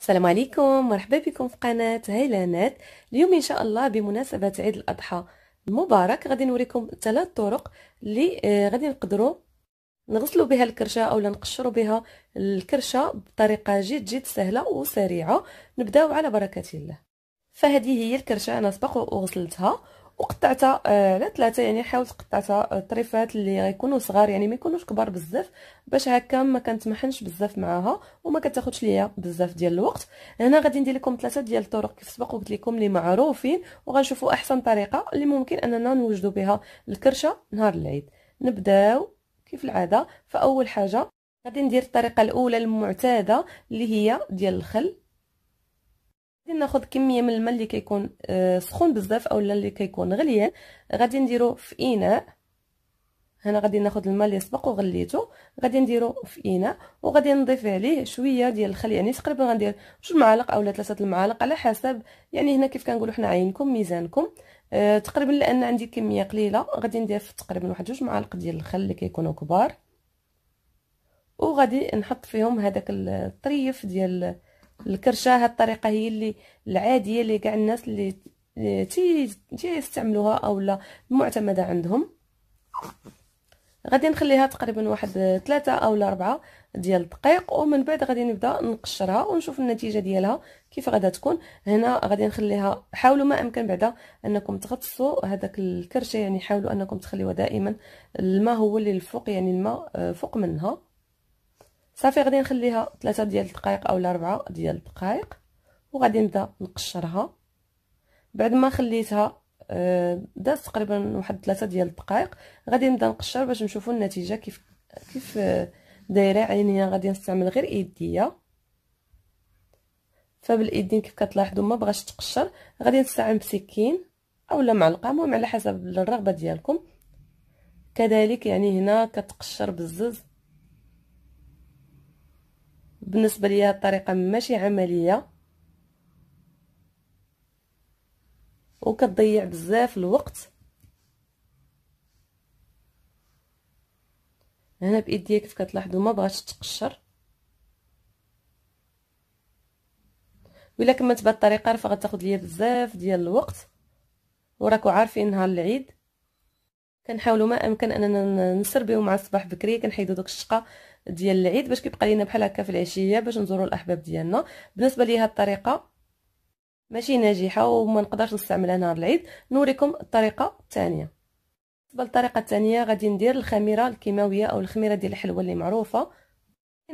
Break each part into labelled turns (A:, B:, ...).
A: السلام عليكم مرحبا بكم في قناة هيلانات اليوم إن شاء الله بمناسبة عيد الأضحى المبارك غادي نوريكم ثلاث طرق اللي آه، غادي نقدروا نغسلوا بها الكرشة أو نقشروا بها الكرشة بطريقة جد جد سهلة وسريعة نبداو على بركة الله فهذه هي الكرشة أنا سبق وغسلتها وقطعتها آه، لا يعني آه ثلاثه يعني حاولت قطعتها طريفات اللي غيكونوا صغار يعني ما يكونوش كبار بزاف باش هكا ما كنتمحنش بزاف معاها وما كتاخذش ليا بزاف ديال الوقت هنا غادي ندير لكم ثلاثه ديال الطرق كيف سبق وقلت لكم اللي معروفين وغنشوفوا احسن طريقه اللي ممكن اننا نوجدوا بها الكرشه نهار العيد نبداو كيف العاده فاول حاجه غادي ندير الطريقه الاولى المعتاده اللي هي ديال الخل ناخذ كميه من الماء اللي كيكون آه، سخون بزاف اولا اللي كيكون غليان غادي نديرو في اناء هنا غادي ناخذ الماء اللي سبق وغليته غادي نديرو في اناء وغادي نضيف عليه شويه ديال الخل يعني تقريبا غندير جوج معالق اولا ثلاثه المعالق على حسب يعني هنا كيف كنقولوا حنا عينكم ميزانكم أه تقريبا لان عندي كميه قليله غادي ندير تقريبا واحد جوج معالق ديال الخل اللي كيكونوا كبار وغادي نحط فيهم هذاك الطريف ديال الكرشه هاد الطريقه هي اللي العاديه اللي كاع الناس اللي تي تيستعملوها اولا معتمده عندهم غادي نخليها تقريبا واحد ثلاثة اولا أربعة ديال الدقيق ومن بعد غادي نبدا نقشرها ونشوف النتيجه ديالها كيف غادا تكون هنا غادي نخليها حاولوا ما امكن بعدا انكم تغطسوا هذاك الكرشه يعني حاولوا انكم تخليوها دائما الماء هو اللي الفوق يعني الماء آه، فوق منها صافي غادي نخليها ثلاثة ديال الدقائق اولا ربعة ديال الدقائق وغادي نبدا نقشرها بعد ما خليتها آه، دازت تقريبا واحد ثلاثة ديال الدقائق غادي نبدا نقشر باش نشوفوا النتيجه كيف كيف آه، دايره يعني غادي نستعمل غير ايديا فبالايدين كيف كتلاحظوا ما بغاش تقشر غادي نستعمل بسكين اولا معلقه المهم على حسب الرغبه ديالكم كذلك يعني هنا كتقشر بزز بالنسبه هاد الطريقه ماشي عمليه وكتضيع بزاف الوقت هنا بايديا كيف كتلاحظوا ما بغاتش تقشر ولا كملت بهاد الطريقه راه غتاخذ ليا بزاف ديال الوقت وراكو عارفين نهار العيد كنحاولوا ما امكن اننا نسربيو مع الصباح بكري كنحيدو دوك الشقه ديال العيد باش كيبقى لينا بحال هكا في العشيه باش نزوروا الاحباب ديالنا بالنسبه لي هاد الطريقه ماشي ناجحه وما نقدرش نستعملها نهار العيد نوريكم الطريقه الثانيه بالنسبه للطريقه الثانيه غادي ندير الخميره الكيماويه او الخميره ديال الحلوه اللي معروفه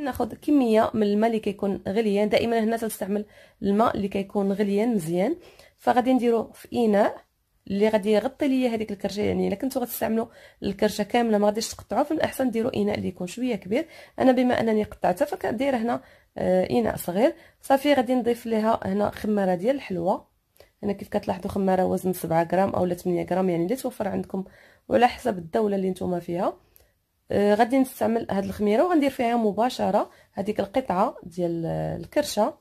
A: ناخذ كميه من الماء اللي كيكون غليان دائما هنا تستعمل الماء اللي كيكون غليان مزيان فغادي نديرو في اناء اللي غادي يغطي ليا هذيك الكرشه يعني الا كنتو غتستعملوا الكرشه كامله ما غاديش تقطعوا فمن الاحسن ديروا اناء اللي يكون شويه كبير انا بما انني قطعتها فكندير هنا آه، اناء صغير صافي غادي نضيف ليها هنا خماره ديال الحلوه هنا كيف كتلاحظوا خماره وزن 7 غرام اولا 8 غرام يعني اللي توفر عندكم وعلى حسب الدوله اللي نتوما فيها آه غادي نستعمل هاد الخميره وغندير فيها مباشره هذيك القطعه ديال آه، الكرشه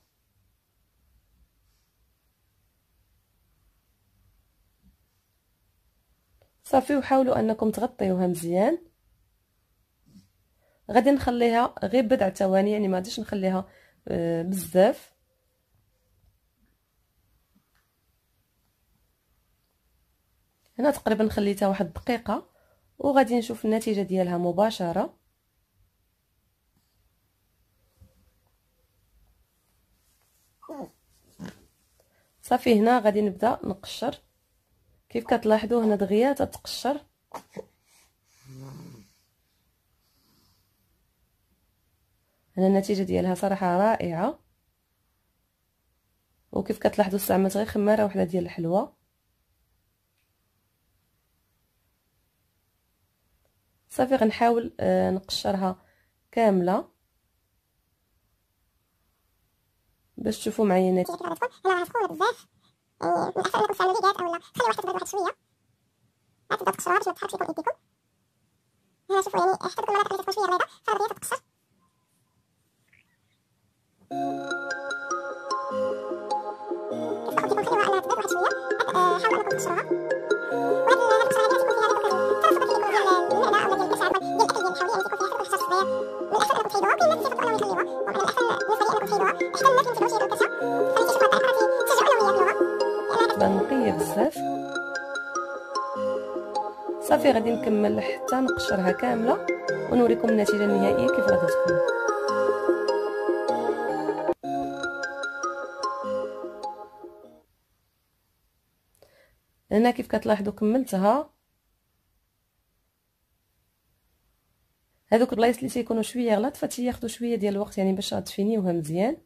A: صافي وحاولوا انكم تغطيوها مزيان غادي نخليها غير بضع ثواني يعني ما غاديش نخليها آه، بزاف هنا تقريبا خليتها واحد دقيقه وغادي نشوف النتيجه ديالها مباشره صافي هنا غادي نبدا نقشر كيف كتلاحظوا هنا دغيا تتقشر هنا النتيجه ديالها صراحه رائعه وكيف كتلاحظوا استعملت غير خماره واحده ديال الحلوى صافي غنحاول نقشرها كامله باش تشوفوا معايا النتيجه يعني من الاحسن انكم تستعملوا ليجات اولا تخلي واحد تبرد واحد شويه لا تبدا تقشروها باش ما تحرقش لكم ايديكم هنا شوفوا يعني حتى دوك المناطق اللي كتكون شويه بيضاء فالبيضه تتقشر كتبقاو كيكون خليوها انها تبرد واحد شويه حاولوا انكم تقشروها صافي غادي نكمل حتى نقشرها كامله ونوريكم النتيجه النهائيه كيف غادي تكون هنا كيف كتلاحظوا كملتها هذوك البلايص اللي تيكونوا شويه غلط فتياخذوا شويه ديال الوقت يعني باش غتفينيوها مزيان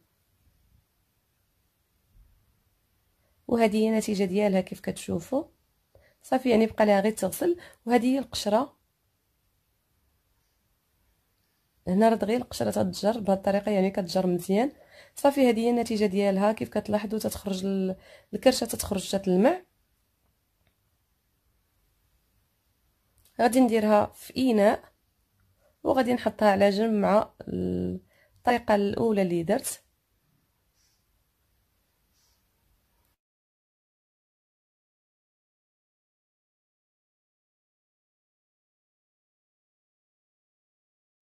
A: وهذه هي النتيجه ديالها كيف كتشوفوا صافي يعني بقى لها غير تغسل وهذه هي القشره هنا رد غير القشره تتجر بهذه الطريقه يعني كتجر مزيان صافي هذه هي النتيجه ديالها كيف كتلاحظوا تتخرج الكرشه تتخرج تتلمع غادي نديرها في اناء وغادي نحطها على جنب مع الطريقه الاولى اللي درت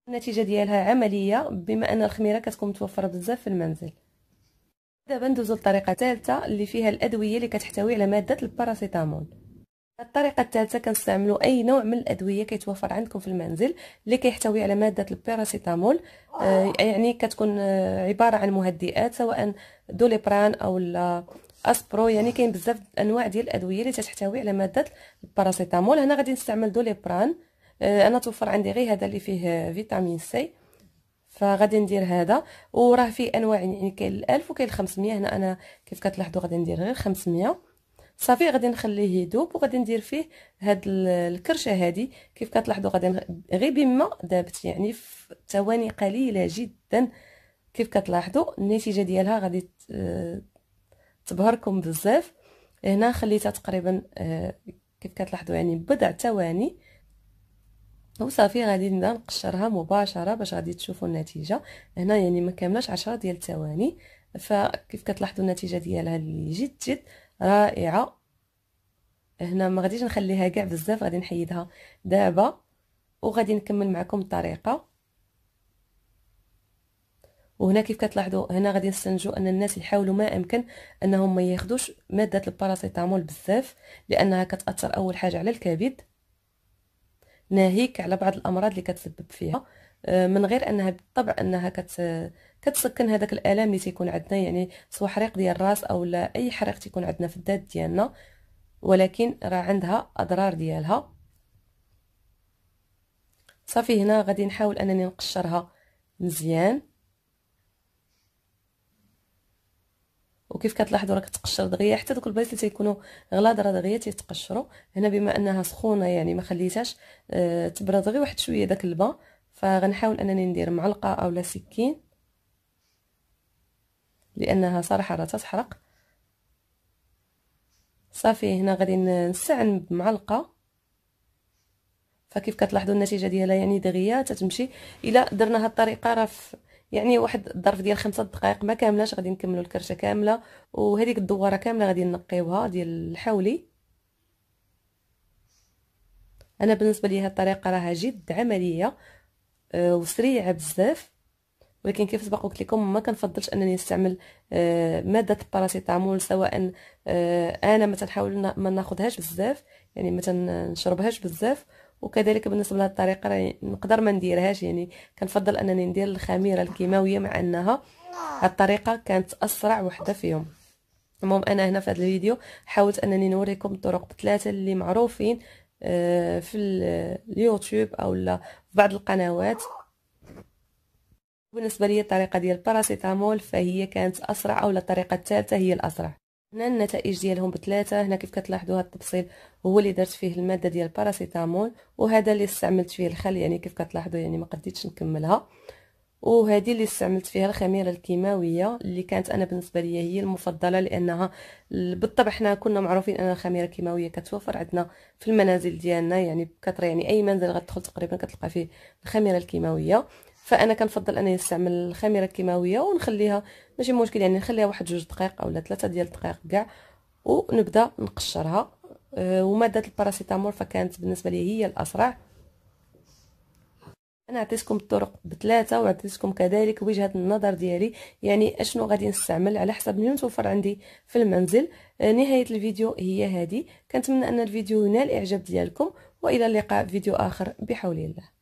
A: النتيجه ديالها عمليه بما ان الخميره كتكون متوفره بزاف في المنزل دابا ندوزو للطريقه الثالثه اللي فيها الادويه اللي كتحتوي على ماده الباراسيتامول الطريقه الثالثه كنستعملوا اي نوع من الادويه كيتوفر عندكم في المنزل اللي كيحتوي على ماده الباراسيتامول آه يعني كتكون آه عباره عن مهدئات سواء دوليبران او آه، اسبرو يعني كاين بزاف انواع ديال الادويه اللي تحتوي على ماده الباراسيتامول هنا غادي نستعمل دوليبران آه، انا توفر عندي غير هذا اللي فيه فيتامين سي فغادي ندير هذا وراه فيه انواع يعني كاين الالف وكاين 500 هنا انا كيف كتلاحظوا غادي ندير غير 500 صافي غادي نخليه يذوب وغادي ندير فيه هاد الكرشه هادي كيف كتلاحظوا غادي غير بما دابت يعني في ثواني قليله جدا كيف كتلاحظوا النتيجه ديالها غادي آه، تبهركم بزاف هنا خليتها تقريبا آه، كيف كتلاحظوا يعني بضع ثواني وصافي غادي نبدا نقشرها مباشره باش غادي تشوفوا النتيجه هنا يعني ما كاملاش 10 ديال الثواني فكيف كتلاحظوا النتيجه ديالها اللي جد جد رائعه هنا ما غاديش نخليها كاع بزاف غادي نحيدها دابا وغادي نكمل معكم الطريقه وهنا كيف كتلاحظوا هنا غادي نستنجو ان الناس يحاولوا ما امكن انهم ما ياخذوش ماده الباراسيتامول بزاف لانها كتاثر اول حاجه على الكبد ناهيك على بعض الامراض اللي كتسبب فيها آه، من غير انها بالطبع انها كت كتسكن هذاك الالم اللي تيكون عندنا يعني سواء حريق ديال الراس او لا اي حريق تيكون عندنا في الذات ديالنا ولكن راه عندها اضرار ديالها صافي هنا غادي نحاول انني نقشرها مزيان وكيف كتلاحظوا راه كتقشر دغيا حتى دوك البلايص اللي تيكونوا غلاض راه دغيا تيتقشروا هنا بما انها سخونه يعني ما خليتهاش أه تبرد غير واحد شويه داك البا فغنحاول انني ندير معلقه اولا سكين لانها صراحه راه تتحرق صافي هنا غادي نستعن بمعلقه فكيف كتلاحظوا النتيجه ديالها يعني دغيا تتمشي الا درنا هاد الطريقه راه يعني واحد الظرف ديال خمسة دقائق ما كاملاش غادي نكملوا الكرشه كامله وهذيك الدواره كامله غادي نقيوها ديال الحولي انا بالنسبه لي هذه الطريقه راها جد عمليه آه، وسريعه بزاف ولكن كيف سبق قلت لكم ما كنفضلش انني نستعمل آه، ماده الباراسيتامول سواء آه، انا مثلا تنحاول ما ناخذهاش بزاف يعني مثلا نشربهاش بزاف وكذلك بالنسبه لهاد الطريقه راه نقدر ما نديرهاش يعني كنفضل انني ندير الخميره الكيماويه مع انها هاد الطريقه كانت اسرع وحده فيهم المهم انا هنا في هذا الفيديو حاولت انني نوريكم الطرق بثلاثه اللي معروفين آه، في اليوتيوب او في بعض القنوات بالنسبه لي الطريقه ديال الباراسيتامول فهي كانت اسرع او الطريقه الثالثه هي الاسرع هنا النتائج ديالهم بثلاثه هنا كيف كتلاحظوا هذا التبصيل هو اللي درت فيه الماده ديال الباراسيتامول وهذا اللي استعملت فيه الخل يعني كيف كتلاحظوا يعني ما قديتش نكملها وهذه اللي استعملت فيها الخميره الكيماويه اللي كانت انا بالنسبه لي هي المفضله لانها بالطبع حنا كنا معروفين ان الخميره الكيماويه كتوفر عندنا في المنازل ديالنا يعني بكثره يعني اي منزل غتدخل تقريبا كتلقى فيه الخميره الكيماويه فانا كنفضل انني نستعمل الخميره الكيماويه ونخليها ماشي مشكل يعني نخليها واحد جوج دقائق اولا ثلاثه ديال الدقائق كاع ونبدا نقشرها آه، وماده الباراسيتامول فكانت بالنسبه لي هي الاسرع انا عطيتكم الطرق بثلاثه وعطيتكم كذلك وجهه النظر ديالي يعني اشنو غادي نستعمل على حسب ما متوفر عندي في المنزل آه، نهايه الفيديو هي هذه كنتمنى ان الفيديو ينال الاعجاب ديالكم والى اللقاء فيديو اخر بحول الله